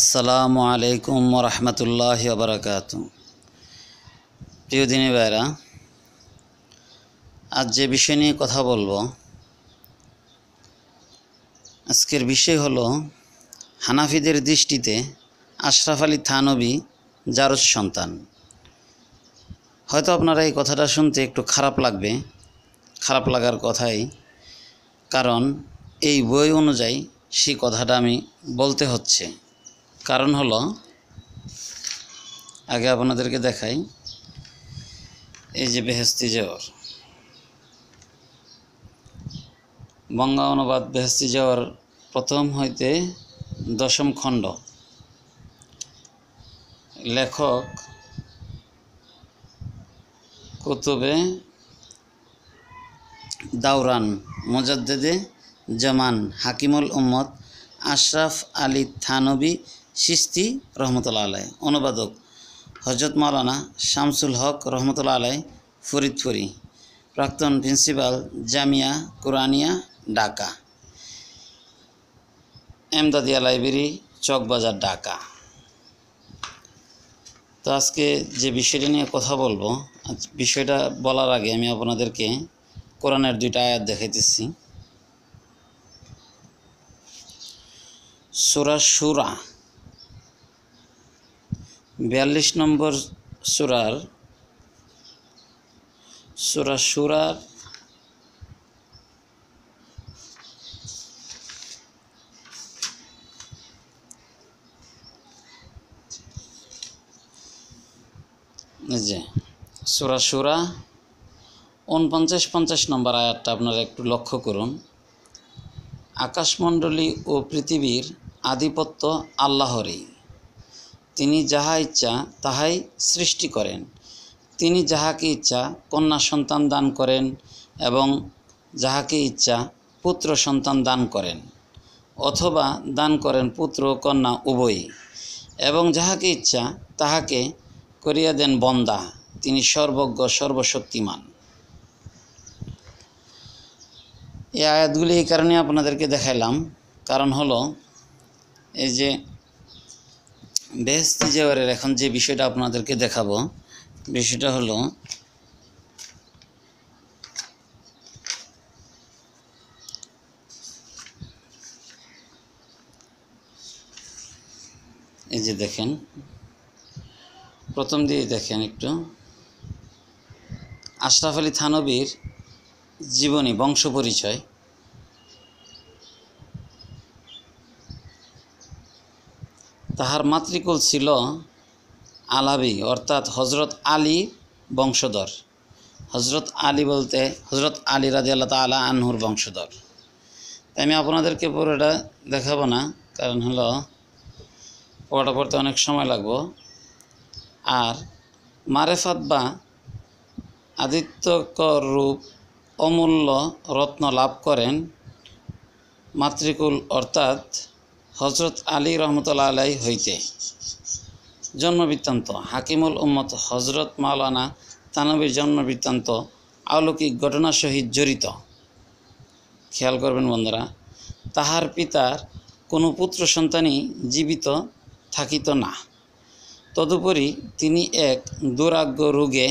আসসালামু আলাইকুম রহমতুল্লাহ বারাকাত প্রিয় দিনে বেড়া আজ যে বিষয় নিয়ে কথা বলবো আজকের বিষয় হলো হানাফিদের দৃষ্টিতে আশরাফ আলী থানবি জারুস সন্তান হয়তো আপনারা এই কথাটা শুনতে একটু খারাপ লাগবে খারাপ লাগার কথাই কারণ এই বই অনুযায়ী সেই কথাটা আমি বলতে হচ্ছে কারণ হলো আগে আপনাদেরকে দেখাই এই যে বেহেস্তি জেওর বঙ্গা অনুবাদ বেহেস্তি জেওর প্রথম হইতে দশম খণ্ড লেখক কুতুবে দাউরান মোজাদ্দেদে জামান হাকিমুল উম্মত আশরাফ আলী থানবী সিস্তি রহমতুল্লা আলাই অনুবাদক হজরত মাওলানা শামসুল হক রহমতুল্লা আলাই ফরিদপুরি প্রাক্তন প্রিন্সিপাল জামিয়া কোরআনিয়া ঢাকা এমদাদিয়া লাইব্রেরি চকবাজার ঢাকা তো আজকে যে বিষয়টা নিয়ে কথা বলবো বিষয়টা বলার আগে আমি আপনাদেরকে কোরআনের দুইটা আয়াত দেখাইতেছি সুরা সুরা বিয়াল্লিশ নম্বর সুরার সুরা সুরার যে সুরা সুরা উনপঞ্চাশ পঞ্চাশ নম্বর আয়াতটা আপনারা একটু লক্ষ্য করুন আকাশমণ্ডলী ও পৃথিবীর আধিপত্য আল্লাহরেই তিনি যাহা ইচ্ছা তাহাই সৃষ্টি করেন তিনি যাহাকে ইচ্ছা কন্যা সন্তান দান করেন এবং যাহাকে ইচ্ছা পুত্র সন্তান দান করেন অথবা দান করেন পুত্র কন্যা উভয়ই এবং যাহাকে ইচ্ছা তাহাকে করিয়া দেন বন্দা তিনি সর্বজ্ঞ সর্বশক্তিমান এই আয়াতগুলি এই কারণে আপনাদেরকে দেখাইলাম কারণ হলো এই যে বেহেস্তি জেওয়ারের এখন যে বিষয়টা আপনাদেরকে দেখাবো বিষয়টা হলো এই যে দেখেন প্রথম দিয়ে দেখেন একটু আশরাফ আলী থানবীর জীবনী বংশ পরিচয় তাহার মাতৃকুল ছিল আলাবি অর্থাৎ হজরত আলী বংশধর হজরত আলী বলতে হজরত আলী রাজি আল্লাহ তালা আনহুর বংশধর আমি আপনাদেরকে পুরোটা দেখাবো না কারণ হলো পড়াটা পড়তে অনেক সময় লাগবো আর মারেফাত বা আদিত্যকর রূপ অমূল্য রত্ন লাভ করেন মাতৃকুল অর্থাৎ হজরত আলী রহমতুল্লা আলাই হইতে জন্মবৃত্তান্ত হাকিমুল উম্মত হজরত মাওলানা তানবীর জন্মবৃত্তান্ত আলৌকিক ঘটনা সহিত জড়িত খেয়াল করবেন বন্ধুরা তাহার পিতার কোনো পুত্র সন্তানই জীবিত থাকিত না তদুপরি তিনি এক দুরাগ্য রোগে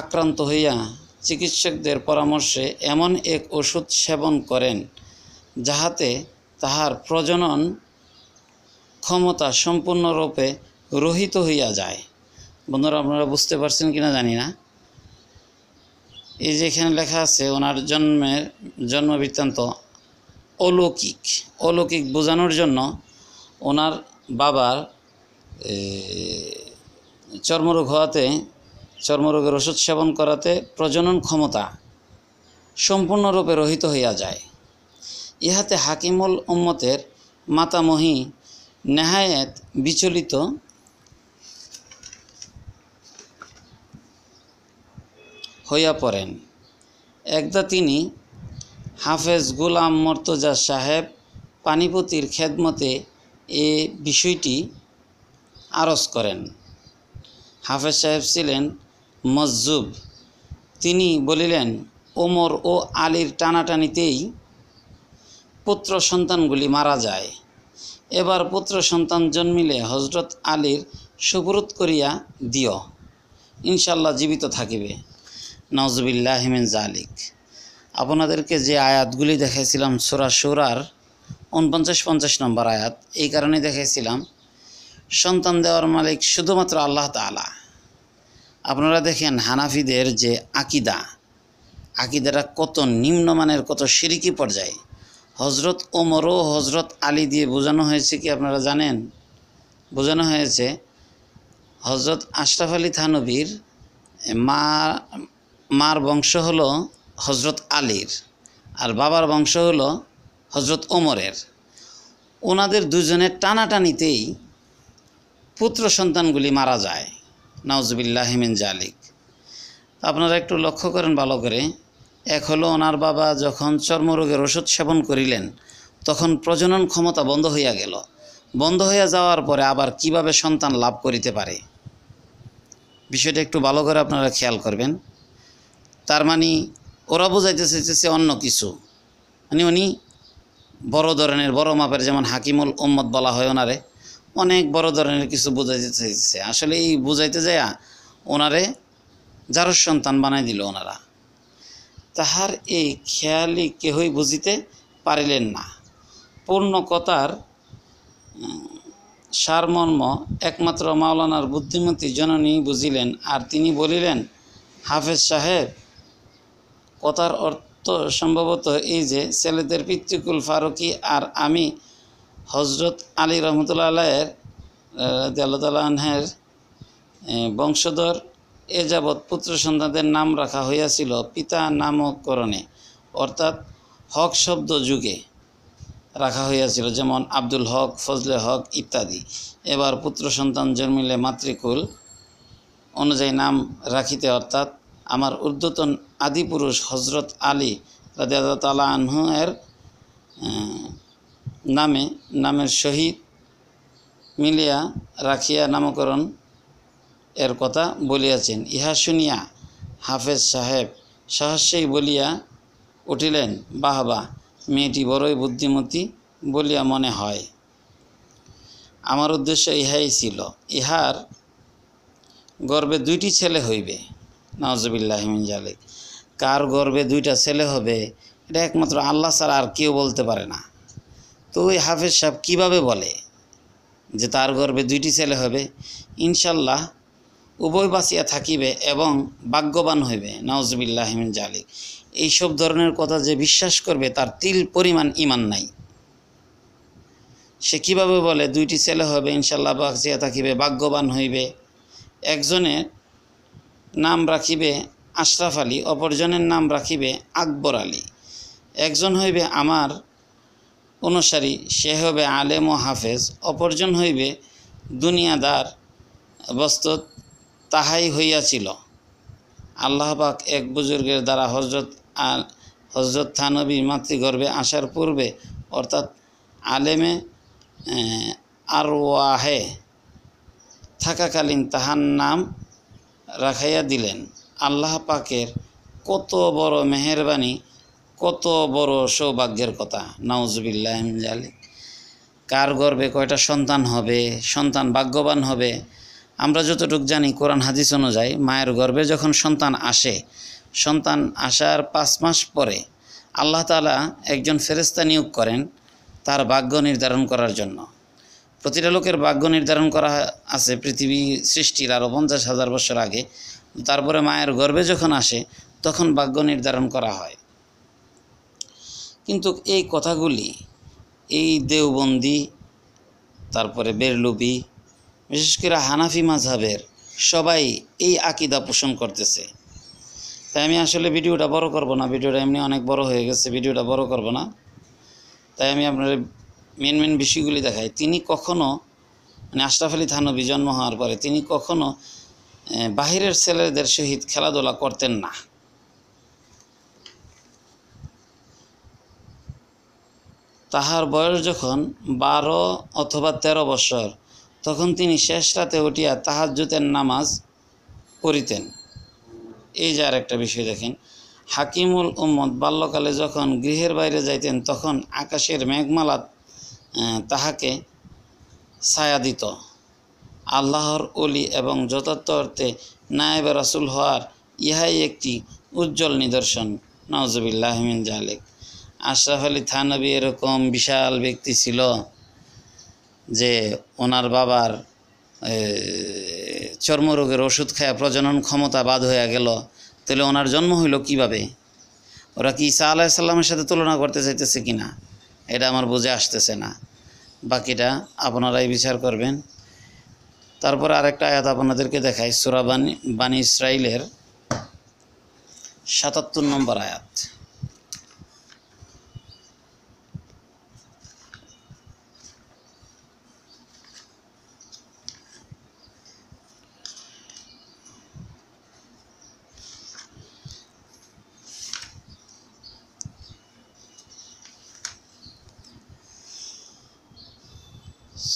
আক্রান্ত হইয়া চিকিৎসকদের পরামর্শে এমন এক ওষুধ সেবন করেন যাহাতে তাহার প্রজনন ক্ষমতা সম্পূর্ণরূপে রহিত হইয়া যায় বন্ধুরা আপনারা বুঝতে পারছেন কিনা জানি না এই যে এখানে লেখা আছে ওনার জন্মের জন্ম বৃত্তান্ত অলৌকিক অলৌকিক বোঝানোর জন্য ওনার বাবার চর্মরোগ হওয়াতে চর্মরোগের ওষুধ সেবন করাতে প্রজনন ক্ষমতা সম্পূর্ণরূপে রহিত হইয়া যায় ইহাতে হাকিমুল উম্মতের মাতামহী নেহায়েত বিচলিত হইয়া পড়েন একদা তিনি হাফেজ গুলাম মর্তজা সাহেব পানিপতির খেদমতে এ বিষয়টি আরজ করেন হাফেজ সাহেব ছিলেন মজ্জুব তিনি বলিলেন ওমর ও আলীর টানাটানিতেই পুত্র সন্তানগুলি মারা যায় এবার পুত্র সন্তান জন্মিলে হজরত আলীর সুপুরুত করিয়া দিও ইনশাল্লাহ জীবিত থাকিবে নজবিল্লাহ হিমেন জালিক আপনাদেরকে যে আয়াতগুলি দেখাইছিলাম সুরা সুরার উনপঞ্চাশ পঞ্চাশ নম্বর আয়াত এই কারণে দেখাইছিলাম সন্তান দেওয়ার মালিক শুধুমাত্র আল্লাহ তালা আপনারা দেখেন হানাফিদের যে আকিদা আকিদাটা কত নিম্নমানের কত সিরিকি পর্যায়ে হজরত ওমর ও হজরত আলী দিয়ে বোঝানো হয়েছে কি আপনারা জানেন বোঝানো হয়েছে হজরত আশরাফ আলী থানবীর মা মার বংশ হল হজরত আলীর আর বাবার বংশ হল হজরত ওমরের ওনাদের দুজনের টানাটানিতেই পুত্র সন্তানগুলি মারা যায় নওয়াজবিল্লাহিমিন জালিক আপনারা একটু লক্ষ্য করেন ভালো করে এক হলো ওনার বাবা যখন চর্মরোগের ওষুধ সেবন করিলেন তখন প্রজনন ক্ষমতা বন্ধ হইয়া গেল বন্ধ হইয়া যাওয়ার পরে আবার কিভাবে সন্তান লাভ করিতে পারে বিষয়টা একটু ভালো করে আপনারা খেয়াল করবেন তার মানে ওরা বোঝাইতে চাইতেছে অন্য কিছু মানে উনি বড় ধরনের বড় মাপের যেমন হাকিমুল উম্মত বলা হয় ওনারে অনেক বড় ধরনের কিছু বোঝাইতে চাইছে আসলে এই বোঝাইতে যায় ওনারে যারো সন্তান বানাই দিল ওনারা তাহার এই খেয়ালি কেহই বুঝিতে পারিলেন না পূর্ণ কথার সারমর্ম একমাত্র মাওলানার বুদ্ধিমতী জননী বুঝিলেন আর তিনি বলিলেন হাফেজ সাহেব কথার অর্থ সম্ভবত এই যে ছেলেদের পিতৃকুল ফারুকি আর আমি হজরত আলী রহমতুল্লা আলাহের দেলতালাহের বংশধর এ যাবৎ পুত্র সন্তানদের নাম রাখা হইয়াছিল পিতা নামকরণে অর্থাৎ হক শব্দ যুগে রাখা হইয়াছিল যেমন আব্দুল হক ফজলে হক ইত্যাদি এবার পুত্র সন্তান জন্মিলে মাতৃকুল অনুযায়ী নাম রাখিতে অর্থাৎ আমার ঊর্ধ্বতন আদিপুরুষ হজরত আলী রাজিয়াল তালা আনহু এর নামে নামের সহিত মিলিয়া রাখিয়া নামকরণ এর কথা বলিয়াছেন ইহা শুনিয়া হাফেজ সাহেব সাহস্যেই বলিয়া উঠিলেন বাহবা মেয়েটি বড়ই বুদ্ধিমতী বলিয়া মনে হয় আমার উদ্দেশ্য ইহাই ছিল ইহার গর্বে দুইটি ছেলে হইবে নওয়াজবিল্লাহমিন জালেক কার গর্বে দুইটা ছেলে হবে এটা একমাত্র আল্লাহ ছাড়া আর কেউ বলতে পারে না তো ওই হাফেজ সাহেব কীভাবে বলে যে তার গর্বে দুইটি ছেলে হবে ইনশাল্লাহ উভয় বাঁচিয়া থাকিবে এবং ভাগ্যবান হইবে নওয়াজবিল্লাহমিন জালিক এইসব ধরনের কথা যে বিশ্বাস করবে তার তিল পরিমাণ ইমান নাই সে কীভাবে বলে দুইটি ছেলে হবে ইনশাল্লাহ বাঁচিয়া থাকিবে ভাগ্যবান হইবে একজনের নাম রাখিবে আশরাফ আলী অপরজনের নাম রাখিবে আকবর আলী একজন হইবে আমার অনুসারী সে হবে আলেম ও হাফেজ অপরজন হইবে দুনিয়াদার বস্তুত তাহাই হইয়াছিল আল্লাহবাক এক বুজুর্গের দ্বারা হজরত হজরত থানবী মাতৃগর্ভে আসার পূর্বে অর্থাৎ আলেমে আর ওয়াহে থাকাকালীন তাহার নাম রাখাইয়া দিলেন আল্লাহ পাকের কত বড় মেহরবানি কত বড় সৌভাগ্যের কথা নাউজবিল্লাহ কার গর্বে কয়টা সন্তান হবে সন্তান ভাগ্যবান হবে আমরা যতটুকু জানি কোরআন হাদিস অনুযায়ী মায়ের গর্ভে যখন সন্তান আসে সন্তান আসার পাঁচ মাস পরে আল্লাহ তালা একজন ফেরিস্তা নিয়োগ করেন তার ভাগ্য নির্ধারণ করার জন্য প্রতিটা লোকের ভাগ্য নির্ধারণ করা আছে পৃথিবী সৃষ্টির আরও পঞ্চাশ হাজার বছর আগে তারপরে মায়ের গর্বে যখন আসে তখন ভাগ্য নির্ধারণ করা হয় কিন্তু এই কথাগুলি এই দেওবন্দি তারপরে বেরলুবি বিশেষ করে হানাফি মাঝহাবের সবাই এই আকিদা পোষণ করতেছে তাই আমি আসলে ভিডিওটা বড় করব না ভিডিওটা এমনি অনেক বড় হয়ে গেছে ভিডিওটা বড় করব না তাই আমি আপনার মেন মেন বিষয়গুলি দেখাই তিনি কখনও মানে আশরাফ আলী থানবী জন্ম হওয়ার পরে তিনি কখনও বাহিরের ছেলেদের সহিত খেলাধুলা করতেন না তাহার বয়স যখন বারো অথবা ১৩ বছর তখন তিনি শেষ রাতে উঠিয়া তাহাজ্জুতের নামাজ পড়িতেন এই যে আর একটা বিষয় দেখেন হাকিমুল উম্মদ বাল্যকালে যখন গৃহের বাইরে যাইতেন তখন আকাশের মেঘমালা তাহাকে ছায়া দিত আল্লাহর অলি এবং যথার্থ অর্থে নায়েব রাসুল হওয়ার ইহাই একটি উজ্জ্বল নিদর্শন নওয়াজবিল্লাহমিন জালেক আশরাফ আলী থানবী এরকম বিশাল ব্যক্তি ছিল যে ওনার বাবার চর্মরোগের ওষুধ খায় প্রজনন ক্ষমতা বাদ হয়ে গেল তাহলে ওনার জন্ম হইল কিভাবে ওরা কি ইসা আলাহ সাল্লামের সাথে তুলনা করতে চাইতেছে কি না এটা আমার বুঝে আসতেছে না বাকিটা আপনারাই বিচার করবেন তারপরে আরেকটা আয়াত আপনাদেরকে দেখাই সুরাবানি বাণী ইসরাইলের সাতাত্তর নম্বর আয়াত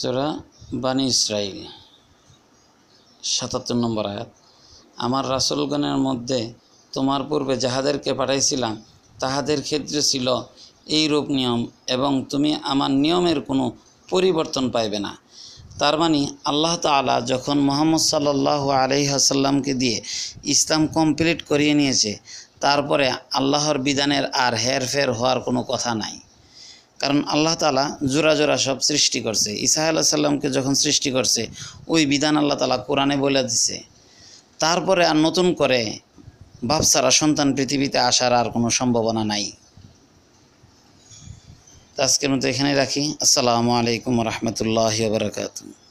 সোরা বানী ইসরাইল সাতাত্তর নম্বর আয়াত আমার রাসুলগণের মধ্যে তোমার পূর্বে যাহাদেরকে পাঠাইছিলাম তাহাদের ক্ষেত্রে ছিল এই রূপ নিয়ম এবং তুমি আমার নিয়মের কোনো পরিবর্তন পাইবে না তার মানে আল্লাহ তালা যখন মোহাম্মদ সাল্লাহ আলহিহাসাল্লামকে দিয়ে ইসলাম কমপ্লিট করিয়ে নিয়েছে তারপরে আল্লাহর বিধানের আর হেরফের হওয়ার কোনো কথা নাই কারণ আল্লাহ তালা জোড়া জোড়া সব সৃষ্টি করছে ইসাহ আল্লাহ সাল্লামকে যখন সৃষ্টি করছে ওই বিধান আল্লাহ তালা কোরআনে বলে দিছে তারপরে আর নতুন করে সারা সন্তান পৃথিবীতে আসার আর কোনো সম্ভাবনা নাই আজকের মতো এখানে রাখি আসসালামু আলাইকুম রহমতুল্লাহ বারকাতু